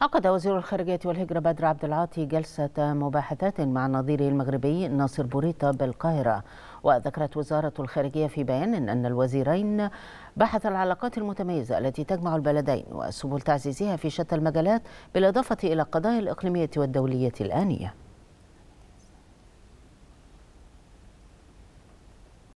عقد وزير الخارجية والهجرة بدر عبد العاطي جلسة مباحثات مع نظيره المغربي ناصر بوريطة بالقاهرة وذكرت وزارة الخارجية في بيان أن الوزيرين بحثا العلاقات المتميزة التي تجمع البلدين وسبل تعزيزها في شتى المجالات بالإضافة إلى القضايا الإقليمية والدولية الآنية